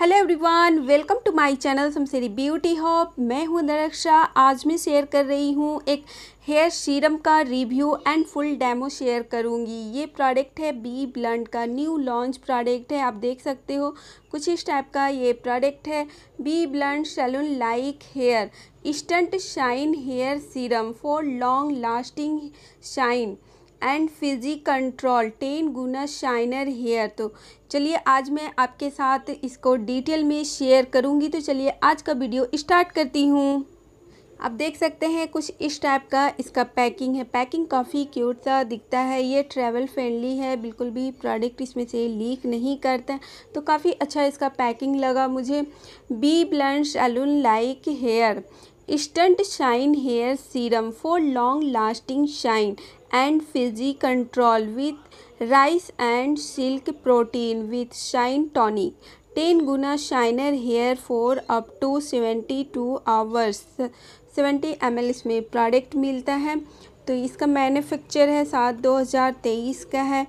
hello everyone welcome to my channel Samsheri beauty hop मैं हूं दरक्षा आज मैं शेयर कर रही हूं एक हेयर सीरम का review and full demo share करूंगी ये प्रोडक्ट है बी ब्लंट का न्यू लॉन्च प्रोडक्ट है आप देख सकते हो कुछ इस टाइप का ये प्रोडक्ट है B blunt salon like hair instant shine hair serum for long lasting shine and frizzy control ten गुना शाइनर हेयर तो चलिए आज मैं आपके साथ इसको डिटेल में शेयर करूँगी तो चलिए आज का वीडियो स्टार्ट करती हूँ आप देख सकते हैं कुछ इस टाइप का इसका पैकिंग है पैकिंग काफ़ी क्यूट सा दिखता है ये ट्रैवल फ्रेंडली है बिल्कुल भी प्रोडक्ट इसमें से लीक नहीं करता तो काफ़ी अच्छा इसका पैकिंग लगा मुझे B blunt salon like hair instant shine hair serum for long lasting shine and frizzy control with rice and silk protein with shine tonic ten गुना shiner hair for up to seventy two hours seventy M L इसमें product मिलता है तो इसका manufacture है सात दो हज़ार तेईस का है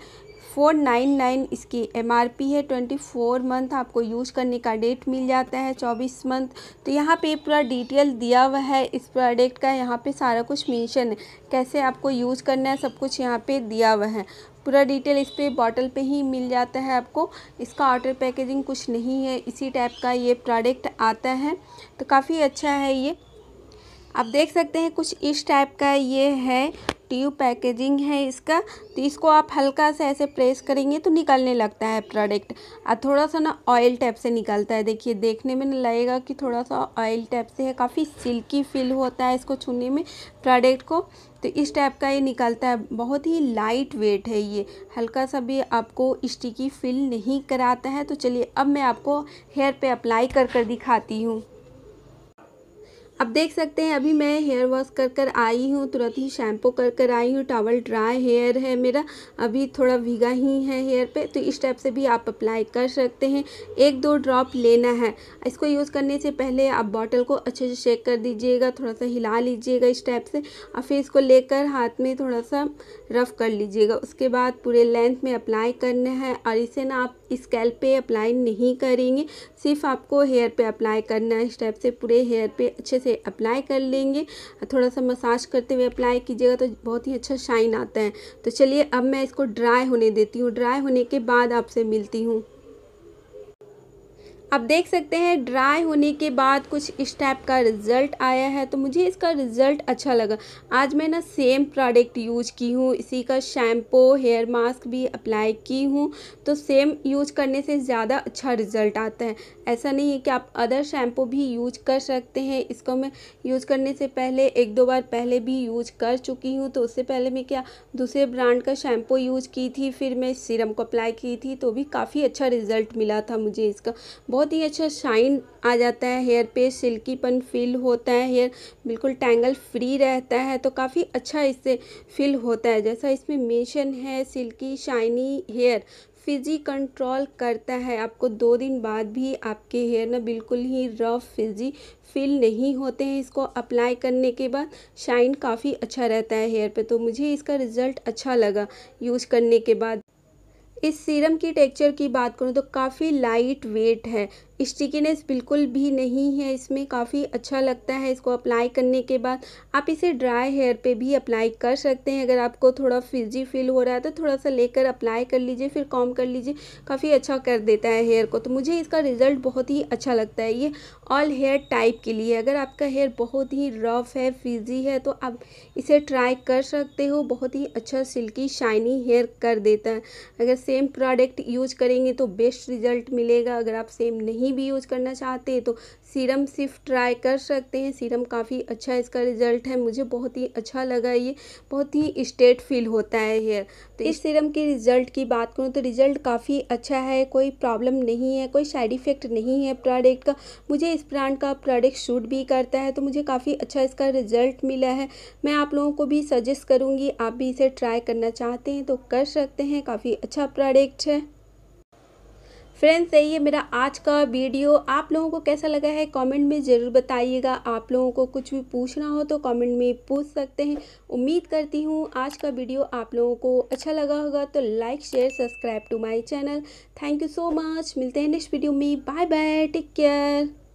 फोर नाइन नाइन इसकी एम आर पी है ट्वेंटी फोर मंथ आपको यूज करने का डेट मिल जाता है चौबीस मंथ तो यहाँ पे पूरा डिटेल दिया हुआ है इस प्रोडक्ट का यहाँ पे सारा कुछ मेंशन है कैसे आपको यूज़ करना है सब कुछ यहाँ पे दिया हुआ है पूरा डिटेल इस पर बॉटल पे ही मिल जाता है आपको इसका आउटर पैकेजिंग कुछ नहीं है इसी टाइप का ये प्रोडक्ट आता है तो काफ़ी अच्छा है ये आप देख सकते हैं कुछ इस टाइप का ये है ट्यूब पैकेजिंग है इसका तो इसको आप हल्का से ऐसे प्रेस करेंगे तो निकलने लगता है प्रोडक्ट और थोड़ा सा ना ऑयल टाइप से निकलता है देखिए देखने में ना लगेगा कि थोड़ा सा ऑयल टाइप से है काफ़ी सिल्की फील होता है इसको छूने में प्रोडक्ट को तो इस टाइप का ये निकलता है बहुत ही लाइट वेट है ये हल्का सा भी आपको स्टिकी फील नहीं कराता है तो चलिए अब मैं आपको हेयर पे अप्लाई कर कर दिखाती हूँ अब देख सकते हैं अभी मैं हेयर वॉश कर कर आई हूँ तुरंत ही शैम्पू कर कर आई हूँ टॉवल ड्राई हेयर है मेरा अभी थोड़ा भीगा ही है हेयर पे तो इस टाइप से भी आप अप्लाई कर सकते हैं एक दो ड्रॉप लेना है इसको यूज़ करने से पहले आप बॉटल को अच्छे से शेक कर दीजिएगा थोड़ा सा हिला लीजिएगा इस टाइप से और फिर इसको लेकर हाथ में थोड़ा सा रफ़ कर लीजिएगा उसके बाद पूरे लेंथ में अप्लाई करना है और इसे ना आप स्केल पे अप्लाई नहीं करेंगे सिर्फ आपको हेयर पर अप्लाई करना है इस टाइप से पूरे हेयर पर अच्छे से से अप्लाई कर लेंगे थोड़ा सा मसाज करते हुए अप्लाई कीजिएगा तो बहुत ही अच्छा शाइन आता है तो चलिए अब मैं इसको ड्राई होने देती हूँ ड्राई होने के बाद आपसे मिलती हूँ आप देख सकते हैं ड्राई होने के बाद कुछ इस टाइप का रिज़ल्ट आया है तो मुझे इसका रिज़ल्ट अच्छा लगा आज मैं ना सेम प्रोडक्ट यूज की हूँ इसी का शैम्पू हेयर मास्क भी अप्लाई की हूँ तो सेम यूज करने से ज़्यादा अच्छा रिज़ल्ट आता है ऐसा नहीं है कि आप अदर शैम्पू भी यूज कर सकते हैं इसको मैं यूज करने से पहले एक दो बार पहले भी यूज कर चुकी हूँ तो उससे पहले मैं क्या दूसरे ब्रांड का शैम्पू यूज की थी फिर मैं सीरम को अप्लाई की थी तो भी काफ़ी अच्छा रिज़ल्ट मिला था मुझे इसका बहुत ही अच्छा शाइन आ जाता है हेयर पे सिल्कीपन फील होता है हेयर बिल्कुल टैंगल फ्री रहता है तो काफ़ी अच्छा इससे फील होता है जैसा इसमें मेंशन है silky shiny hair frizzy control करता है आपको दो दिन बाद भी आपके हेयर ना बिल्कुल ही रफ फिजी फील नहीं होते हैं इसको अप्लाई करने के बाद शाइन काफ़ी अच्छा रहता है हेयर पे तो मुझे इसका रिज़ल्ट अच्छा लगा यूज़ करने के बाद इस सीरम की टेक्चर की बात करूँ तो काफ़ी लाइट वेट है स्टिकीनेस बिल्कुल भी नहीं है इसमें काफ़ी अच्छा लगता है इसको अप्लाई करने के बाद आप इसे ड्राई हेयर पे भी अप्लाई कर सकते हैं अगर आपको थोड़ा फिजी फील हो रहा है तो थोड़ा सा लेकर अप्लाई कर लीजिए फिर कॉम कर लीजिए काफ़ी अच्छा कर देता है हेयर को तो मुझे इसका रिज़ल्ट बहुत ही अच्छा लगता है ये ऑल हेयर टाइप के लिए अगर आपका हेयर बहुत ही रफ है फिजी है तो आप इसे ट्राई कर सकते हो बहुत ही अच्छा सिल्की शाइनी हेयर कर देता है अगर सेम प्रोडक्ट यूज करेंगे तो बेस्ट रिज़ल्ट मिलेगा अगर आप सेम नहीं नहीं भी यूज़ करना चाहते तो सीरम सिर्फ ट्राई कर सकते हैं सीरम काफ़ी अच्छा इसका रिज़ल्ट है मुझे बहुत ही अच्छा लगा ये बहुत ही स्टेट फील होता है हेयर तो इस सीरम के रिज़ल्ट की बात करूँ तो रिज़ल्ट काफ़ी अच्छा है कोई प्रॉब्लम नहीं है कोई साइड इफ़ेक्ट नहीं है प्रोडक्ट का मुझे इस ब्रांड का प्रोडक्ट शूट भी करता है तो मुझे काफ़ी अच्छा इसका रिज़ल्ट मिला है मैं आप लोगों को भी सजेस्ट करूँगी आप भी इसे ट्राई करना चाहते हैं तो कर सकते हैं काफ़ी अच्छा प्रोडक्ट है फ्रेंड्स यही है मेरा आज का वीडियो आप लोगों को कैसा लगा है कमेंट में ज़रूर बताइएगा आप लोगों को कुछ भी पूछना हो तो कमेंट में पूछ सकते हैं उम्मीद करती हूँ आज का वीडियो आप लोगों को अच्छा लगा होगा तो like share subscribe to my channel thank you so much मिलते हैं नेक्स्ट वीडियो में बाय बाय टेक केयर